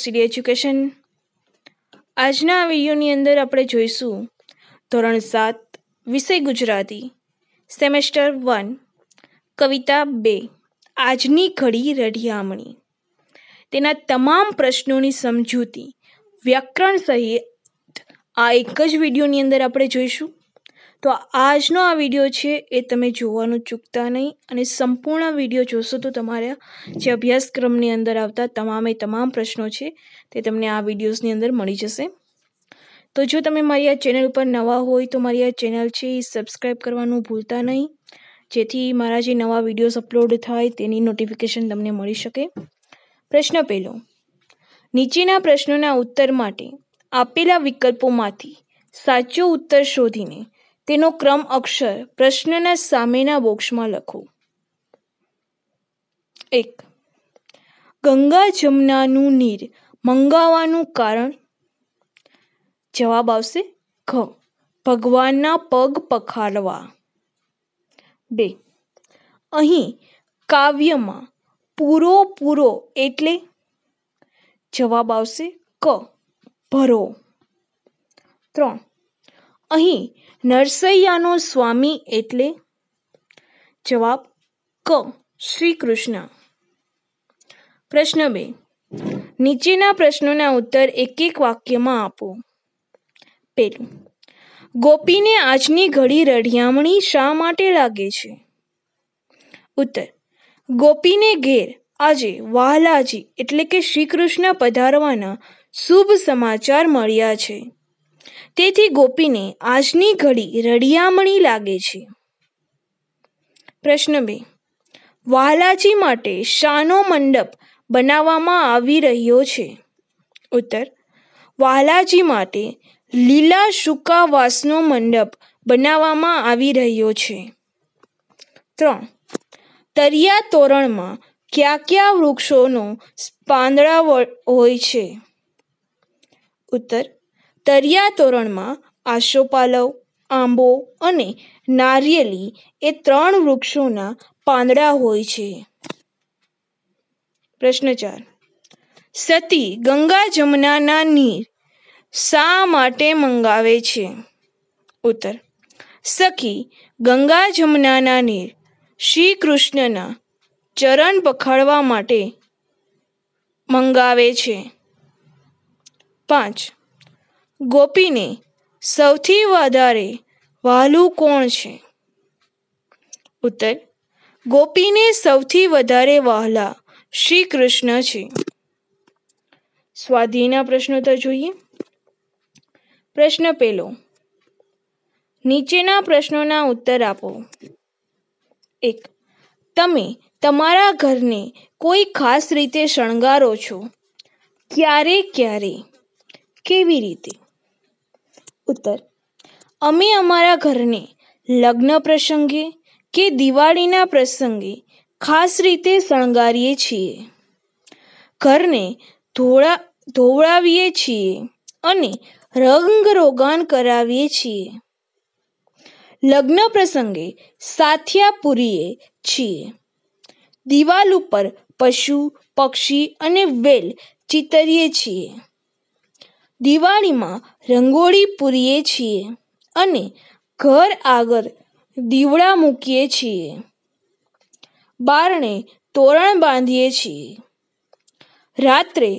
city education આજના વિડીયોની અંદર આપણે જોઈશું ધોરણ સાત વિષય ગુજરાતી સેમેસ્ટર વન કવિતા બે આજની ઘડી રઢિયામણી તેના તમામ પ્રશ્નોની સમજૂતી વ્યાકરણ સહિત આ એક જ વિડીયોની અંદર આપણે જોઈશું તો આજનો આ વિડીયો છે એ તમે જોવાનું ચૂકતા નહીં અને સંપૂર્ણ વિડીયો જોશો તો તમારા જે અભ્યાસક્રમની અંદર આવતા તમામે તમામ પ્રશ્નો છે તે તમને આ વિડીયોઝની અંદર મળી જશે તો જો તમે મારી આ ચેનલ ઉપર નવા હોય તો મારી આ ચેનલ છે એ સબસ્ક્રાઈબ કરવાનું ભૂલતા નહીં જેથી મારા જે નવા વિડીયોઝ અપલોડ થાય તેની નોટિફિકેશન તમને મળી શકે પ્રશ્ન પહેલો નીચેના પ્રશ્નોના ઉત્તર માટે આપેલા વિકલ્પોમાંથી સાચો ઉત્તર શોધીને તેનો ક્રમ અક્ષર પ્રશ્નના સામેના બોક્ષમાં લખો એક ગંગા જમનાનું નીર મંગાવાનું કારણ જવાબ આવશે ઘ ભગવાનના પગ પખારવા બે અહીં કાવ્યમાં પૂરો પૂરો એટલે જવાબ આવશે ક ભરો ત્રણ અહીં નરસૈયાનો સ્વામી એટલે જવાબ ક શ્રી કૃષ્ણ પ્રશ્ન બે નીચેના પ્રશ્નોના ઉત્તર એક એક વાક્યમાં આપો પેલું ગોપીને આજની ઘડી રઢિયામણી શા માટે લાગે છે ઉત્તર ગોપીને ઘેર આજે વાલાજી એટલે કે શ્રીકૃષ્ણ પધારવાના શુભ સમાચાર મળ્યા છે તેથી ગોપીને આજની ઘડી રડિયામણી લાગે છે પ્રશ્ન બે વાલાજી માટે શાનો મંડપ બનાવવામાં આવી રહ્યો છે ઉત્તર વાલાજી માટે લીલા શુકાવાસનો મંડપ બનાવવામાં આવી રહ્યો છે ત્રણ તરિયા તોરણમાં કયા કયા વૃક્ષોનો પાંદડા હોય છે ઉત્તર તરિયા તોરણમાં આશોપાલવ આંબો અને નારિયેલી એ ત્રણ વૃક્ષોના પાંદડા હોય છે પ્રશ્ન ચાર સતી ગંગા જમનાના નીર શા માટે મંગાવે છે ઉત્તર સખી ગંગા જમનાના નીર શ્રી કૃષ્ણના ચરણ પખાડવા માટે મંગાવે છે પાંચ ગોપીને સૌથી વધારે વહાલું કોણ છે ઉત્તર ગોપીને સૌથી વધારે વહાલા શ્રી કૃષ્ણ છે સ્વાધીના પ્રશ્નો તો જોઈએ પ્રશ્ન પહેલો નીચેના પ્રશ્નોના ઉત્તર આપો એક તમે તમારા ઘરને કોઈ ખાસ રીતે શણગારો છો ક્યારે ક્યારે કેવી રીતે ઉત્તર અમે અમારા ઘરને લગ્ન પ્રસંગે કે દિવાળીના પ્રસંગે ખાસ રીતે શણગારીએ છીએ ઘરને ધોળા ધોવડાવીએ છીએ અને રંગ રંગરોગાન કરાવીએ છીએ લગ્ન પ્રસંગે સાથિયા પૂરીએ છીએ દિવાલ ઉપર પશુ પક્ષી અને વેલ ચિતરીએ છીએ દિવાળીમાં રંગોળી પૂરીએ છીએ અને ઘર આગળ દીવડા મૂકીએ છીએ બારણે તોરણ બાંધીએ છીએ રાત્રે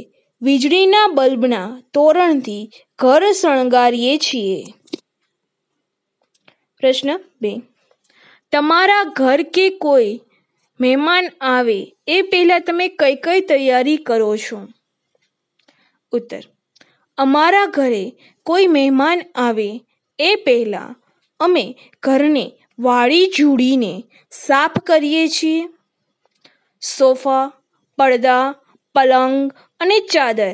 વીજળીના બલ્બના તોરણથી ઘર શણગારીએ છીએ પ્રશ્ન બે તમારા ઘર કે કોઈ મહેમાન આવે એ પહેલાં તમે કઈ કઈ તૈયારી કરો છો ઉત્તર અમારા ઘરે કોઈ મહેમાન આવે એ પહેલાં અમે ઘરને વાળી ઝૂડીને સાફ કરીએ છીએ સોફા પડદા પલંગ અને ચાદર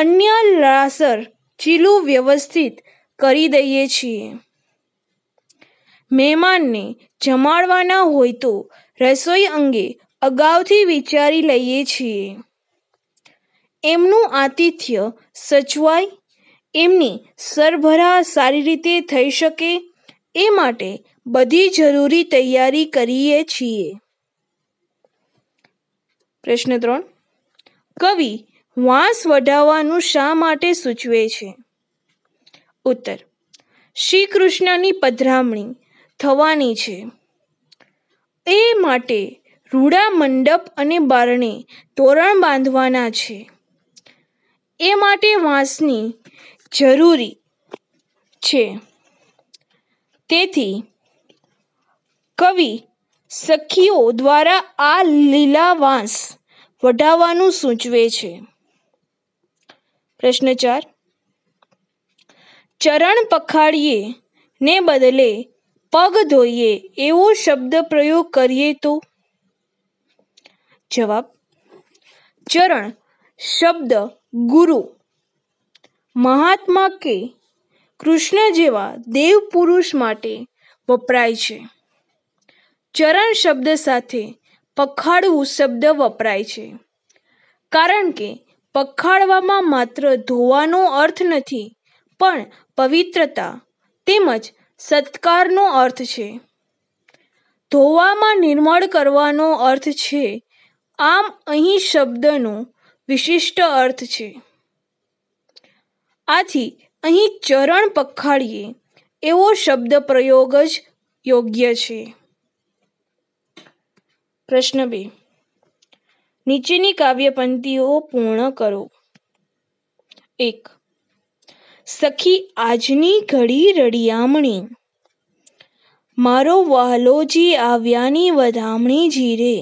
અન્ય લાસર ચીલું વ્યવસ્થિત કરી દઈએ છીએ મહેમાનને જમાડવાના હોય તો રસોઈ અંગે અગાઉથી વિચારી લઈએ છીએ એમનું આતિથ્ય સચવાય એમની સરભરા સારી રીતે થઈ શકે એ માટે બધી જરૂરી તૈયારી કરીએ છીએ પ્રશ્ન ત્રણ કવિ વાંસ વઢાવવાનું શા માટે સૂચવે છે ઉત્તર શ્રી કૃષ્ણની પધરામણી થવાની છે એ માટે રૂડા મંડપ અને બારણે તોરણ બાંધવાના છે એ માટે વાંસની જરૂરી છે તેથી કવિ સખીઓ દ્વારા આ લીલા વાંસ વઢાવવાનું સૂચવે છે પ્રશ્ન ચાર ચરણ પખાડીએ ને બદલે પગ ધોઈએ એવો શબ્દ પ્રયોગ કરીએ તો જવાબ ચરણ શબ્દ ગુરુ મહાત્મા કે કૃષ્ણ જેવા દેવ પુરુષ માટે વપરાય છે ચરણ શબ્દ સાથે પખાળવું શબ્દ વપરાય છે કારણ કે પખાળવામાં માત્ર ધોવાનો અર્થ નથી પણ પવિત્રતા તેમજ સત્કારનો અર્થ છે ધોવામાં નિર્મળ કરવાનો અર્થ છે આમ અહીં શબ્દનું વિશિષ્ટ અર્થ છે આથી અહીં ચરણ પખાડીએ એવો શબ્દ પ્રયોગ જ યોગ્ય છે પ્રશ્ન બે નીચેની કાવ્ય પંક્તિઓ પૂર્ણ કરો એક સખી આજની ઘડી રડિયામણી મારો વહાલોજી આવ્યાની વધામણી જીરે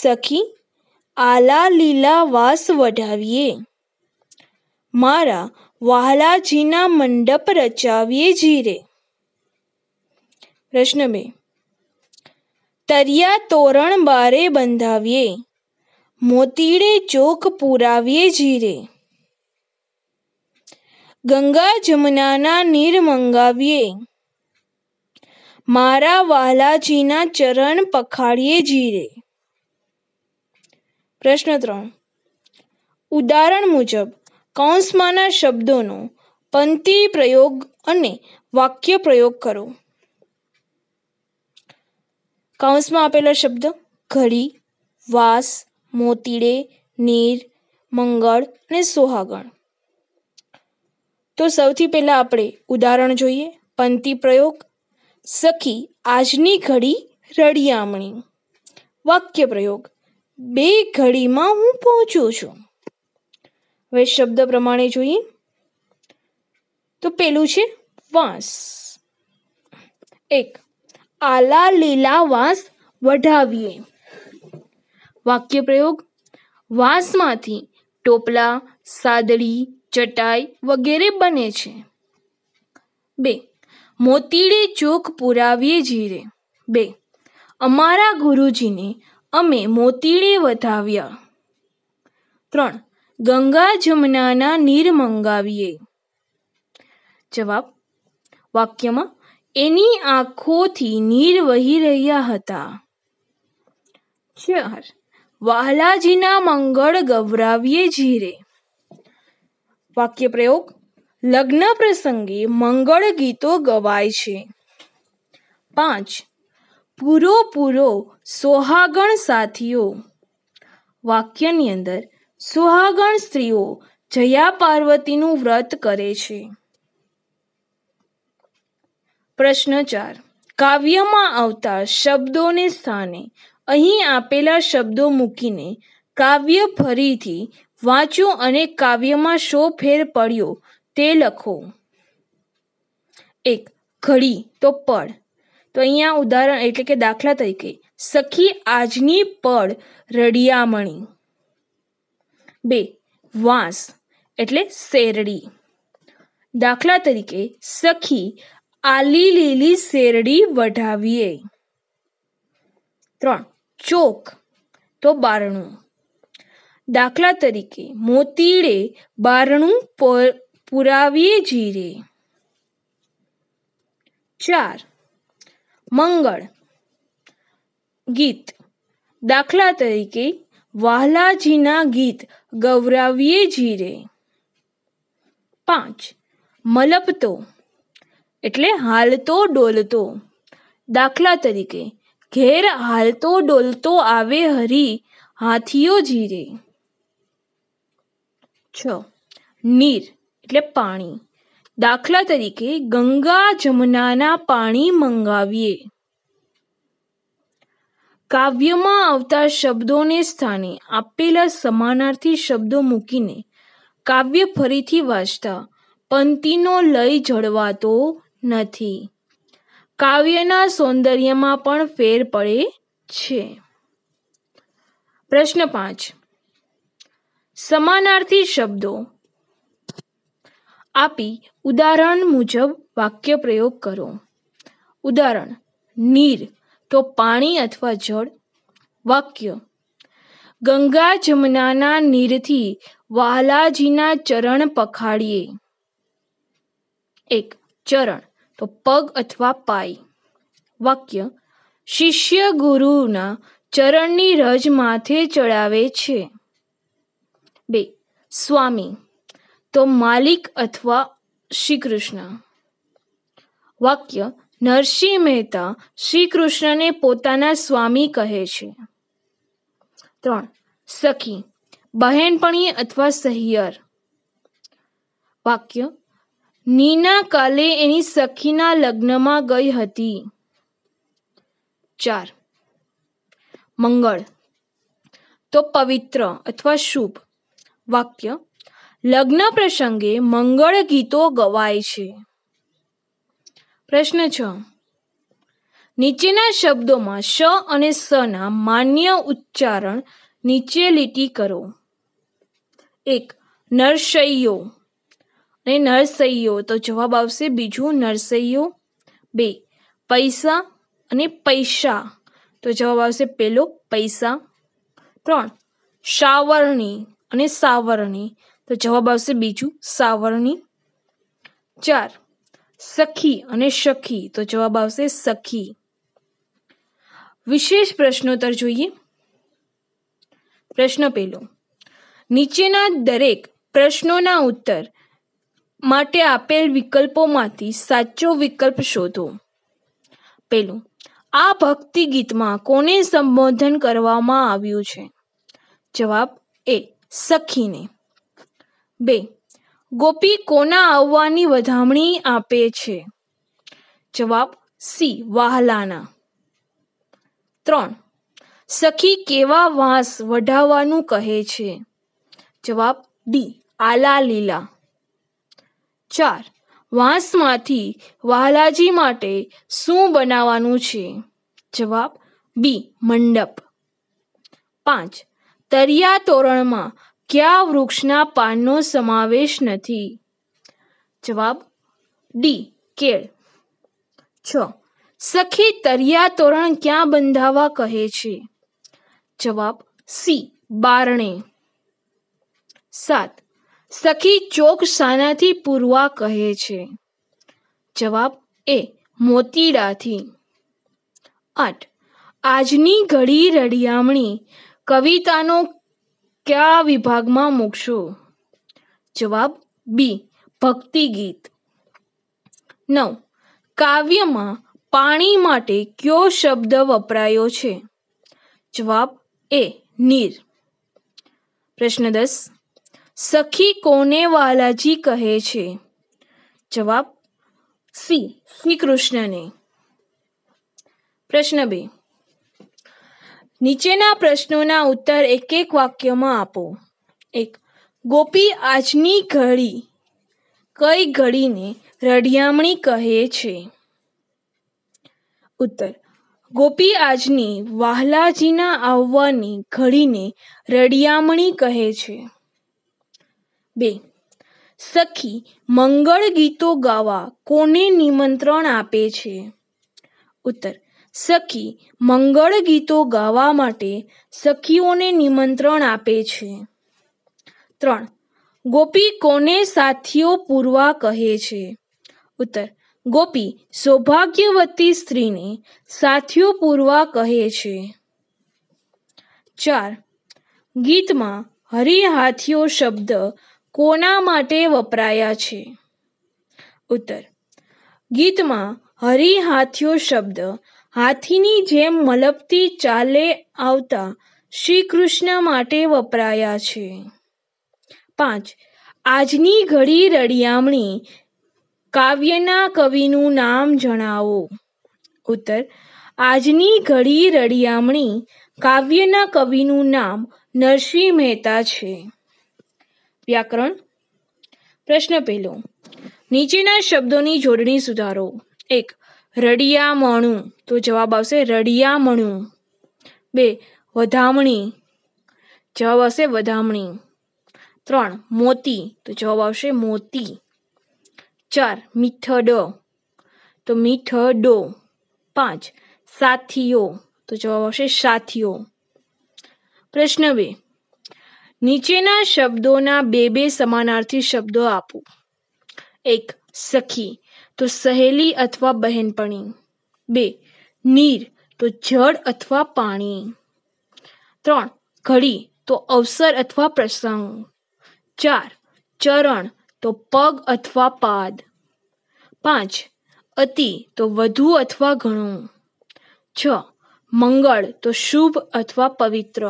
સખી આલા લીલા વાસ વઢાવીએ મારા વહાલાજીના મંડપ રચાવીએ જીરે પ્રશ્ન બે તરિયા તોરણ બારે બંધાવીએ મોતીડે ચોક પુરાવીએ જીરે ગંગા જમનાના નીર મંગાવીએ મારા વાલાજીના ચરણ પખાડીએ જીરે પ્રશ્ન ત્રણ ઉદાહરણ મુજબ કૌંસમાંના શબ્દોનો પંક્તિ પ્રયોગ અને વાક્ય પ્રયોગ કરો કૌંસમાં આપેલો શબ્દ ઘડી વાસ મોતીડે નીર મંગળ અને સોહાગણ તો સૌથી પહેલાં આપણે ઉદાહરણ જોઈએ પંક્તિ પ્રયોગ સખી આજની ઘડી રળિયામણી વાક્ય પ્રયોગ બે ઘડીમાં હું પહોંચું છું હવે શબ્દ પ્રમાણે જોઈએ તો પેલું છે વાંસ એક આલા લીલા વાંસ વઢાવીએ વાક્ય પ્રયોગ વાંસમાંથી ટોપલા સાદડી ચટાઈ વગેરે બને છે બે મોતીડે ચોક પુરાવીએ જીરે બે અમારા ગુરુજીને અમે મોતીડે વધાવ્યા ત્રણ ગંગા જમનાના નીર મંગાવીએ જવાબ વાક્યમાં એની આંખોથી નીર વહી રહ્યા હતા ચાર વાલાજીના મંગળ ગવરાવીએ જીરે વાક્ય પ્રયોગ લગ્ન પ્રસંગે મંગળ ગીતો ગવાય છે પાંચ પૂરો પૂરો સોહાગણ સાથીઓ વાક્યની અંદર સોહાગણ સ્ત્રીઓ જયા પાર્વતીનું વ્રત કરે છે પ્રશ્ન ચાર કાવ્યમાં આવતા શબ્દોને સ્થાને અહીં આપેલા શબ્દો મૂકીને કાવ્ય ફરીથી વાંચો અને કાવ્યમાં શો ફેર પડ્યો તે લખો એક ઘડી તો પડ તો અહીંયા ઉદાહરણ એટલે કે દાખલા તરીકે સખી આજની પળ રડિયામણી બે વાંસ એટલે શેરડી દાખલા તરીકે સખી આલી લીલી શેરડી વઢાવીએ ત્રણ ચોક તો બારણું દાખલા તરીકે મોતીડે બારણું પુરાવીએ જીરે ચાર મંગળ ગીત દાખલા તરીકે વાહલાજીના ગીત ગૌરાવીએ જીરે પાંચ મલપતો એટલે હાલતો ડોલતો દાખલા તરીકે ઘેર હાલતો ડોલતો આવે હરી હાથીઓ જીરે છ નીર એટલે પાણી દાખલા તરીકે ગંગા જમનાના પાણી મંગાવીએ કાવ્યમાં આવતા શબ્દોને સ્થાને આપેલા સમાનાર્થી શબ્દો મૂકીને કાવ્ય ફરીથી વાંચતા પંક્તિનો લય જળવાતો નથી કાવ્યના સૌંદર્યમાં પણ ફેર પડે છે પ્રશ્ન પાંચ સમાનાર્થી શબ્દો આપી ઉદાહરણ મુજબ વાક્ય પ્રયોગ કરો ઉદાહરણ નીર તો પાણી અથવા જળ વાક્ય ગંગા જમનાના નીરથી વાલાજીના ચરણ પખાડીએ એક ચરણ તો પગ અથવા પાય વાક્ય શિષ્ય ગુરુના ચરણની રજ માથે ચડાવે છે બે સ્વામી તો માલિક અથવા શ્રી કૃષ્ણ વાક્ય નરસિંહ મહેતા શ્રી કૃષ્ણને પોતાના સ્વામી કહે છે ત્રણ સખી બહેનપણી અથવા સહિયર વાક્ય નીના કાલે એની સખીના લગ્નમાં ગઈ હતી ચાર મંગળ તો પવિત્ર અથવા શુભ વાક્ય લગ્ન પ્રસંગે મંગળ ગીતો ગવાય છે પ્રશ્ન છ નીચેના શબ્દોમાં શ અને સના માન્ય ઉચ્ચારણ નીચે લીટી કરો એક નરસૈયો અને નરસૈયો તો જવાબ આવશે બીજું નરસૈયો બે પૈસા અને પૈસા તો જવાબ આવશે પેલો પૈસા ત્રણ શાવરણી અને સાવરણી તો જવાબ આવશે બીજું સાવરણી ચાર સખી અને સખી તો જવાબ આવશે સખી વિશેષ પ્રશ્નોત્તર જોઈએ પ્રશ્ન પહેલો નીચેના દરેક પ્રશ્નોના ઉત્તર માટે આપેલ વિકલ્પોમાંથી સાચો વિકલ્પ શોધો પહેલું આ ભક્તિ ગીતમાં કોને સંબોધન કરવામાં આવ્યું છે જવાબ એ સખીને બે ગોપી કોના આવવાની વધામણી આપે છે જવાબ સી વાહલાના ત્રણ સખી કેવા વાંસ વઢાવવાનું કહે છે જવાબ ડી આલા લીલા ચાર વાંસમાંથી વાહલાજી માટે શું બનાવવાનું છે જવાબ બી મંડપ પાંચ તરિયા તોરણમાં કયા વૃક્ષના પાનનો સમાવેશ નથી જવાબ ડી કેળ છ સખી તરિયા તોરણ ક્યાં બંધાવા કહે છે જવાબ સી બારણે સાત સખી ચોક સાનાથી પૂરવા કહે છે જવાબ એ મોતીડાથી આઠ આજની ઘડી રડિયામણી કવિતાનો કયા વિભાગમાં મૂકશો જવાબ બી ભક્તિ ગીત નવ કાવ્યમાં પાણી માટે કયો શબ્દ વપરાયો છે જવાબ એ નીર પ્રશ્ન દસ સખી કોને વાલાજી કહે છે જવાબ સી શ્રી કૃષ્ણને પ્રશ્ન બે નીચેના પ્રશ્નોના ઉત્તર એક એક વાક્યમાં આપો એક ગોપી આજની ઘડી કઈ ઘડીને રઢિયામણી કહે છે ઉત્તર ગોપી આજની વાહલાજીના આવવાની ઘડીને રડિયામણી કહે છે બે સખી મંગળ ગીતો ગાવા કોને નિમંત્રણ આપે છે ઉત્તર સખી મંગળ ગીતો ગાવા માટે સખીઓને નિમંત્રણ આપે છે ત્રણ ગોપી કોને સાથીઓ પૂરવા કહે છે ઉત્તર ગોપી સૌભાગ્યવતી સ્ત્રીને સાથીઓ પૂરવા કહે છે ચાર ગીતમાં હાથીઓ શબ્દ કોના માટે વપરાયા છે ઉત્તર ગીતમાં હાથીઓ શબ્દ હાથીની જેમ મલબથી ચાલે આવતા શ્રી કૃષ્ણ માટે વપરાયા છે પાંચ આજની ઘડી રળિયામણી કાવ્યના કવિનું નામ જણાવો ઉત્તર આજની ઘડી રળિયામણી કાવ્યના કવિનું નામ નરસિંહ મહેતા છે વ્યાકરણ પ્રશ્ન પહેલો નીચેના શબ્દોની જોડણી સુધારો એક રડિયામણું તો જવાબ આવશે રડિયામણું બે વધામણી જવાબ આવશે વધામણી ત્રણ મોતી તો જવાબ આવશે મોતી ચાર મીઠડો તો મીઠડો પાંચ સાથીઓ તો જવાબ આવશે સાથીઓ પ્રશ્ન બે નીચેના શબ્દોના બે બે સમાનાર્થી શબ્દો આપો એક સખી તો સહેલી અથવા બહેનપણી બે નીર તો જળ અથવા પાણી ત્રણ ઘડી તો અવસર અથવા પ્રસંગ ચાર ચરણ તો પગ અથવા પાદ પાંચ અતિ તો વધુ અથવા ઘણું છ મંગળ તો શુભ અથવા પવિત્ર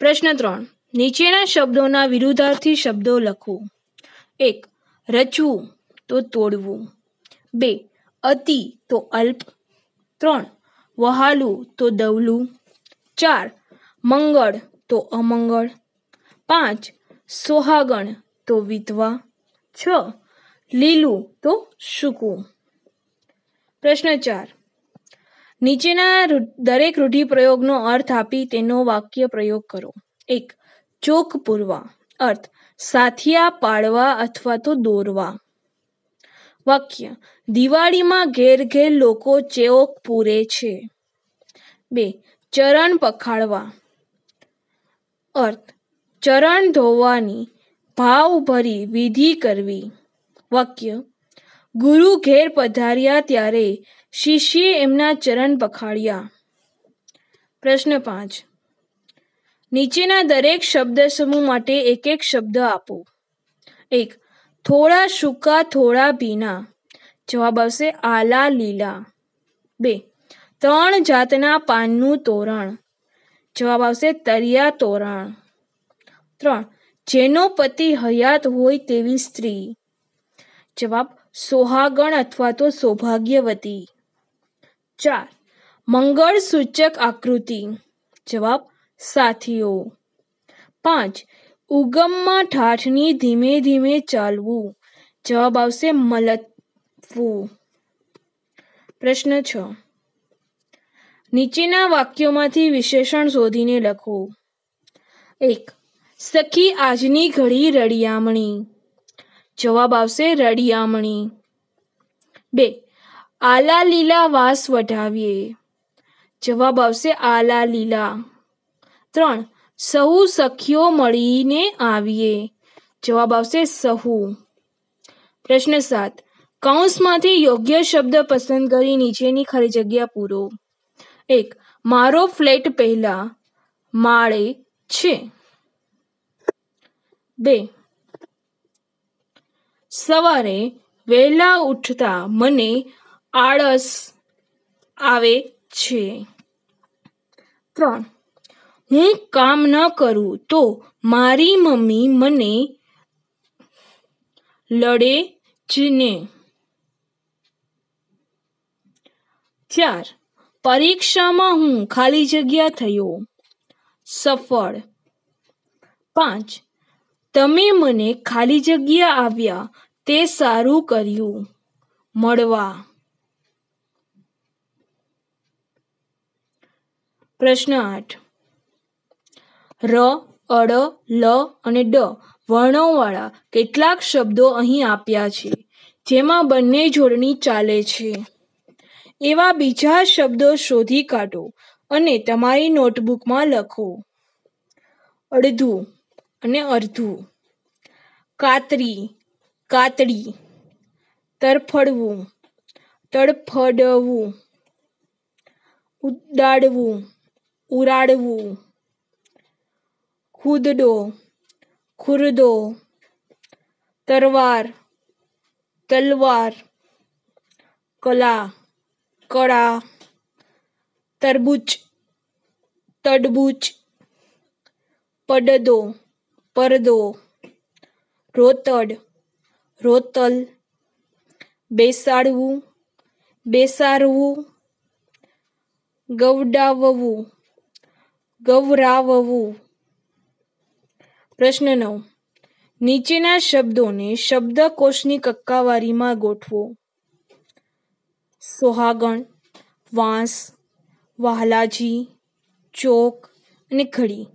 પ્રશ્ન ત્રણ નીચેના શબ્દોના વિરુદ્ધાર્થી શબ્દો લખવું એક રચવું તો તોડવું બે અતિ તો અલ્પ ત્રણ વહાલું તો દવલું ચાર મંગળ તો અમંગળ પાંચ સોહાગણ તો વિધવા છ લીલું તો સૂકું પ્રશ્ન ચાર નીચેના દરેક રૂઢિપ્રયોગનો અર્થ આપી તેનો વાક્ય પ્રયોગ કરો એક ચોક પૂરવા અર્થ સાથિયા પાડવા અથવા તો દોરવા વાક્ય દિવાળીમાં ઘેર ઘેર લોકો ચેઓક પૂરે છે બે ચરણ પખાડવા અર્થ ચરણ ધોવાની ભાવ ભરી વિધિ કરવી વાક્ય ગુરુ ઘેર પધાર્યા ત્યારે શિષ્યે એમના ચરણ પખાડ્યા પ્રશ્ન પાંચ નીચેના દરેક શબ્દ સમૂહ માટે એક એક શબ્દ આપો એક થોડા સૂકા થોડા ભીના જવાબ આવશે આલા લીલા બે ત્રણ જાતના પાનનું તોરણ જવાબ આવશે તરિયા તોરણ ત્રણ જેનો પતિ હયાત હોય તેવી સ્ત્રી જવાબ સોહાગણ અથવા તો સૌભાગ્યવતી ચાર મંગળ સૂચક આકૃતિ જવાબ સાથીઓ પાંચ ઉગમમાં ઠાઠની ધીમે ધીમે ચાલવું જવાબ આવશે મલતવું પ્રશ્ન છ નીચેના વાક્યોમાંથી વિશેષણ શોધીને લખો એક સખી આજની ઘડી રડિયામણી જવાબ આવશે રડિયામણી બે આલા લીલા વાસ વઢાવીએ જવાબ આવશે આલા લીલા ત્રણ સહુ સખીઓ મળીને આવીએ જવાબ આવશે સહુ પ્રશ્ન સાત કૌંસમાંથી યોગ્ય શબ્દ પસંદ કરી નીચેની ખાલી જગ્યા પૂરો એક મારો ફ્લેટ પહેલા માળે છે બે સવારે વહેલા ઉઠતા મને આળસ આવે છે ત્રણ હું કામ ન કરું તો મારી મમ્મી મને લડે જ ને ચાર પરીક્ષામાં હું ખાલી જગ્યા થયો સફળ પાંચ તમે મને ખાલી જગ્યા આવ્યા તે સારું કર્યું મળવા પ્રશ્ન આઠ ર અડ લ અને ડ વર્ણોવાળા કેટલાક શબ્દો અહીં આપ્યા છે જેમાં બંને જોડણી ચાલે છે એવા બીજા શબ્દો શોધી કાઢો અને તમારી નોટબુકમાં લખો અડધું અને અડધું કાતરી કાતડી તરફડવું તડફડવું ઉડાડવું ઉરાડવું કુદડો ખુરદો તરવાર તલવાર કલા કળા તરબૂચ તડબૂચ પડદો પરદો રોતડ રોતલ બેસાડવું બેસારવું ગવડાવવું ગવરાવવું પ્રશ્ન નવ નીચેના શબ્દોને શબ્દકોશની કક્કાવારીમાં ગોઠવો સોહાગણ વાંસ વાહલાજી ચોક અને ઘડી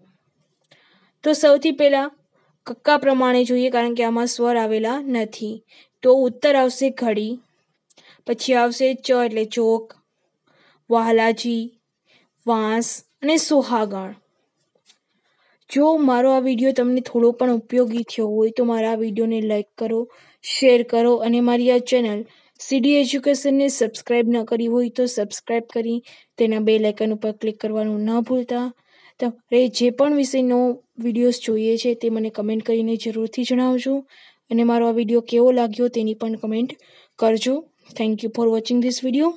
તો સૌથી પહેલાં કક્કા પ્રમાણે જોઈએ કારણ કે આમાં સ્વર આવેલા નથી તો ઉત્તર આવશે ઘડી પછી આવશે ચ એટલે ચોક વાહલાજી વાંસ અને સોહાગણ જો મારો આ વિડીયો તમને થોડો પણ ઉપયોગી થયો હોય તો મારા આ વિડીયોને લાઇક કરો શેર કરો અને મારી આ ચેનલ સીડી એજ્યુકેશનને સબસ્ક્રાઇબ ન કરી હોય તો સબસ્ક્રાઇબ કરી તેના બે લાઇકન ઉપર ક્લિક કરવાનું ન ભૂલતા તમારે જે પણ વિષયનો વિડીયોઝ જોઈએ છે તે મને કમેન્ટ કરીને જરૂરથી જણાવજો અને મારો આ વિડીયો કેવો લાગ્યો તેની પણ કમેન્ટ કરજો thank you for watching this video